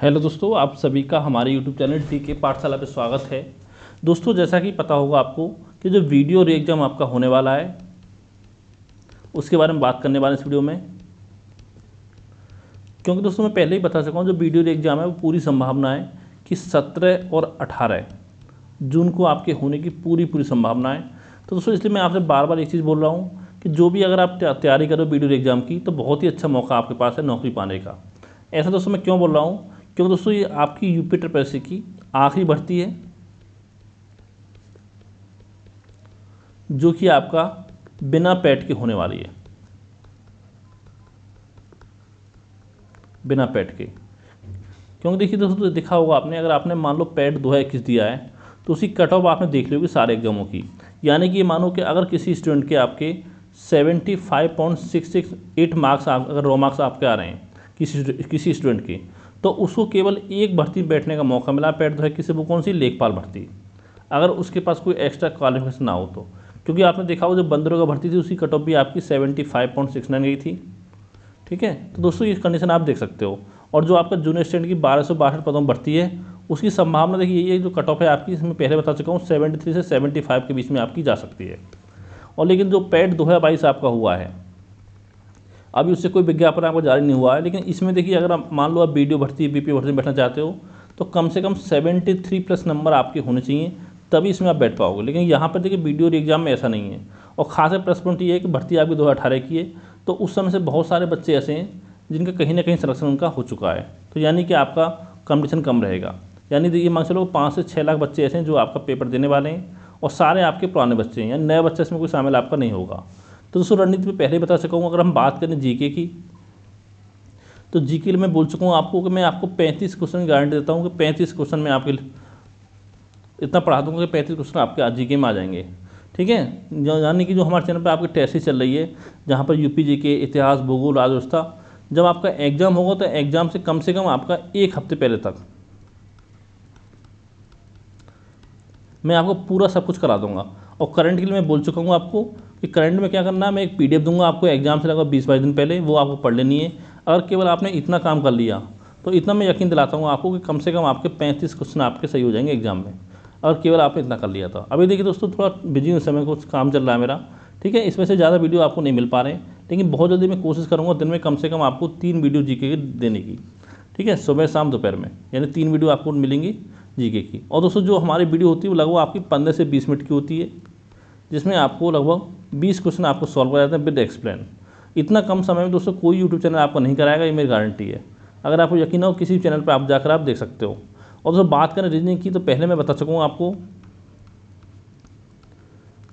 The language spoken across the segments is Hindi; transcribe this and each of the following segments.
हेलो दोस्तों आप सभी का हमारे यूट्यूब चैनल टी के पाठशाला पर स्वागत है दोस्तों जैसा कि पता होगा आपको कि जो वीडियो री एग्ज़ाम आपका होने वाला है उसके बारे में बात करने वाले इस वीडियो में क्योंकि दोस्तों मैं पहले ही बता सका हूँ जो वीडियो री एग्ज़ाम है वो पूरी संभावना है कि सत्रह और अठारह जून को आपके होने की पूरी पूरी संभावना है तो दोस्तों इसलिए मैं आपसे बार बार एक चीज़ बोल रहा हूँ कि जो भी अगर आप तैयारी करो वीडियो एग्ज़ाम की तो बहुत ही अच्छा मौका आपके पास है नौकरी पाने का ऐसा दोस्तों मैं क्यों बोल रहा हूँ क्योंकि दोस्तों ये आपकी यूपिटर पैसे की आखिरी भर्ती है जो कि आपका बिना पैट के होने वाली है बिना पैट के क्योंकि देखिए दोस्तों तो दिखा होगा आपने अगर आपने मान लो पैट दो किस दिया है तो उसी कट ऑफ आपने देख ली होगी सारे एग्जामों की यानी कि ये मानो कि अगर किसी स्टूडेंट के आपके seventy five point six six eight marks अगर रो मार्क्स आपके आ रहे हैं किसी किसी स्टूडेंट के तो उसको केवल एक भर्ती में बैठने का मौका मिला पेट दो है किसी वो कौन सी लेखपाल भर्ती अगर उसके पास कोई एक्स्ट्रा क्वालिफिकेशन ना हो तो क्योंकि आपने देखा हो जो बंदरों का भर्ती थी उसकी कट ऑफ भी आपकी seventy five point six nine गई थी ठीक है तो दोस्तों ये कंडीशन आप देख सकते हो और जो आपका जूनियर स्टैंड की बारह सौ बासठ पदों में भर्ती है उसकी संभावना देखिए ये जो कट ऑफ है आपकी इसमें पहले बता चुका हूँ सेवेंटी थ्री से सेवेंटी फाइव के बीच में आपकी जा सकती है और लेकिन जो पैड दो हज़ार बाईस आपका हुआ है अभी उससे कोई विज्ञापन आपको जारी नहीं हुआ है लेकिन इसमें देखिए अगर आप मान लो आप बी भर्ती बी भर्ती में बैठना चाहते हो तो कम से कम सेवेंटी थ्री प्लस नंबर आपके होने चाहिए तभी इसमें आप बैठ पाओगे लेकिन यहाँ पर देखिए बी डी एग्ज़ाम में ऐसा नहीं है और ख़ास प्लस पॉइंट ये है कि भर्ती आपकी दो की है तो उस समय से बहुत सारे बच्चे ऐसे हैं जिनका कहीं ना कहीं संरक्षण उनका हो चुका है तो यानी कि आपका कंपटीशन कम रहेगा यानी देखिए मान चलो पाँच से छः लाख बच्चे ऐसे हैं जो आपका पेपर देने वाले हैं और सारे आपके पुराने बच्चे हैं यानी नए बच्चे इसमें कोई शामिल आपका नहीं होगा तो दोस्तों रणनीति में पहले बता चुका हूँ अगर हम बात करें जीके की तो जीके लिए मैं बोल चुका हूँ आपको कि मैं आपको पैंतीस क्वेश्चन गारंटी देता हूँ कि पैंतीस क्वेश्चन मैं आपके इतना पढ़ा दूंगा कि पैंतीस क्वेश्चन आपके आज जी के में आ जाएंगे ठीक है यानी कि जो हमारे चैनल पर आपकी टेस्टी चल रही है जहाँ पर यूपी जी के इतिहास भूगोल राजव्यवस्था जब आपका एग्ज़ाम होगा तो एग्ज़ाम से कम से कम आपका एक हफ्ते पहले तक मैं आपको पूरा सब कुछ करा दूंगा और करंट के लिए मैं बोल चुका हूँ आपको कि करंट में क्या करना है मैं एक पी दूंगा आपको एग्जाम से लगभग बीस बाईस दिन पहले वो आपको पढ़ लेनी है अगर केवल आपने इतना काम कर लिया तो इतना मैं यकीन दिलाता हूँ आपको कि कम से कम आपके पैंतीस क्वेश्चन आपके सही हो जाएंगे एग्जाम में और केवल आपने इतना कर लिया था अभी देखिए दोस्तों थोड़ा बिजी हूँ समय कुछ काम चल रहा है मेरा ठीक है इसमें से ज़्यादा वीडियो आपको नहीं मिल पा रहे लेकिन बहुत जल्दी मैं कोशिश करूँगा दिन में कम से कम आपको तीन वीडियो जी के देने की ठीक है सुबह शाम दोपहर में यानी तीन वीडियो आपको मिलेंगी जीके की और दोस्तों जो हमारी वीडियो होती है वो लगभग आपकी पंद्रह से बीस मिनट की होती है जिसमें आपको लगभग बीस क्वेश्चन आपको सॉल्व कर जाते हैं विद एक्सप्लेन इतना कम समय में दोस्तों कोई यूट्यूब चैनल आपको नहीं कराएगा ये मेरी गारंटी है अगर आपको यकीन हो किसी चैनल पर आप जाकर आप देख सकते हो और दोस्तों बात करें रीजनिंग की तो पहले मैं बता सकूँ आपको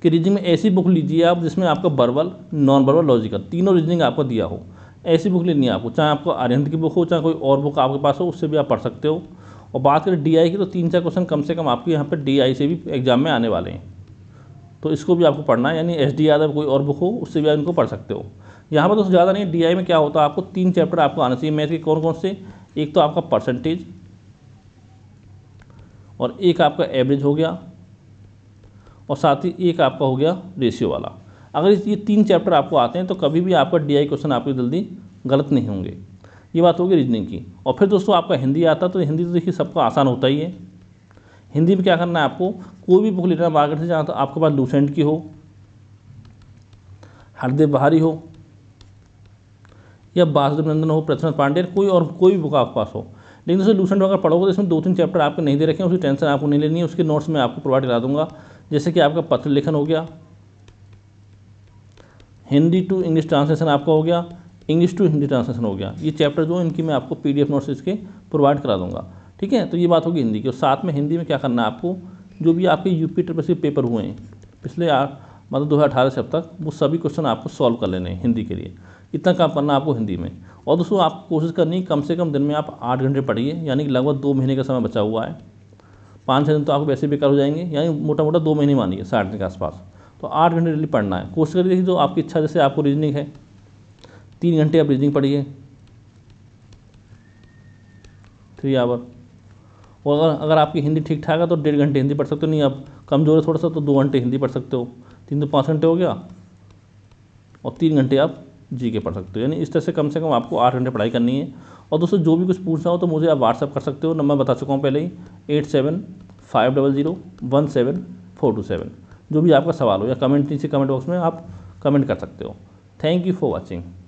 कि रीजनिंग में ऐसी बुक लीजिए आप जिसमें आपका बर्बल नॉन बर्बल लॉजिकल तीनों रीजनिंग आपको दिया हो ऐसी बुक लेनी है आपको चाहे आपको आर्यंत की बुक हो चाहे कोई और बुक आपके पास हो उससे भी आप पढ़ सकते हो और बात करें डीआई की तो तीन चार क्वेश्चन कम से कम आपके यहाँ पर डीआई से भी एग्जाम में आने वाले हैं तो इसको भी आपको पढ़ना है यानी एस डी यादव कोई और बुक हो उससे भी आप इनको पढ़ सकते हो यहाँ पर दोस्तों ज़्यादा नहीं डी में क्या होता है आपको तीन चैप्टर आपको आना चाहिए मैथ के कौन कौन से एक तो आपका परसेंटेज और एक आपका एवरेज हो गया और साथ ही एक आपका हो गया रेशियो वाला अगर ये तीन चैप्टर आपको आते हैं तो कभी भी आपका डी क्वेश्चन आपके जल्दी गलत नहीं होंगे ये बात होगी रीजनिंग की और फिर दोस्तों आपका हिंदी आता तो हिंदी तो देखिए सबका आसान होता ही है हिंदी में क्या करना है आपको कोई भी बुक लेना मार्केट से जहाँ तो आपके पास लूसेंट की हो हरदेव बहारी हो या बासुदेव नंदन हो पृथ्वीनाथ पांडे कोई और कोई भी बुक आपके पास हो लेकिन जैसे लूसेंट अगर पढ़ोगे तो इसमें दो तीन चैप्टर आपको नहीं दे रखे हैं उसकी टेंशन आपको नहीं लेनी है उसके नोट्स मैं आपको प्रोवाइड करा दूंगा जैसे कि आपका पत्र लेखन हो गया हिंदी टू इंग्लिश ट्रांसलेशन आपका हो गया इंग्लिश टू हिंदी ट्रांसलेशन हो गया ये चैप्टर जो इनकी मैं आपको पीडीएफ नोट्स इसके प्रोवाइड करा दूंगा ठीक है तो ये बात होगी हिंदी की और साथ में हिंदी में क्या करना है आपको जो भी आपके यूपी ट्रिपल सी पेपर हुए हैं पिछले मतलब दो हज़ार अठारह से अब तक वो सभी क्वेश्चन आपको सॉल्व कर लेने हैं हिंदी के लिए इतना काम करना आपको हिंदी में और दोस्तों आपको कोशिश करनी है कम से कम दिन में आप आठ घंटे पढ़िए यानी कि लगभग दो महीने का समय बचा हुआ है पाँच छः दिन तो आपको वैसे बेकार हो जाएंगे यानी मोटा मोटा दो महीने मानिए साठ दिन के आसपास तो आठ घंटे डेली पढ़ना है कोशिश करिए जो आपकी इच्छा जैसे आपको रीजनिंग है तीन घंटे आप रीजनिंग पढ़िए थ्री आवर और अगर अगर आपकी हिंदी ठीक ठाक है तो डेढ़ घंटे हिंदी पढ़ सकते हो नहीं आप कमज़ोर है थोड़ा सा तो दो घंटे हिंदी पढ़ सकते हो तीन तो पाँच घंटे हो गया और तीन घंटे आप जी के पढ़ सकते हो यानी इस तरह से कम से कम आपको आठ घंटे पढ़ाई करनी है और दोस्तों जो भी कुछ पूछना हो तो मुझे आप व्हाट्सअप कर सकते हो नंबर बता चुका हूँ पहले ही eight seven five double zero one seven four two seven जो भी आपका सवाल हो या कमेंट नीचे कमेंट बॉक्स में आप कमेंट कर सकते हो थैंक यू फॉर वॉचिंग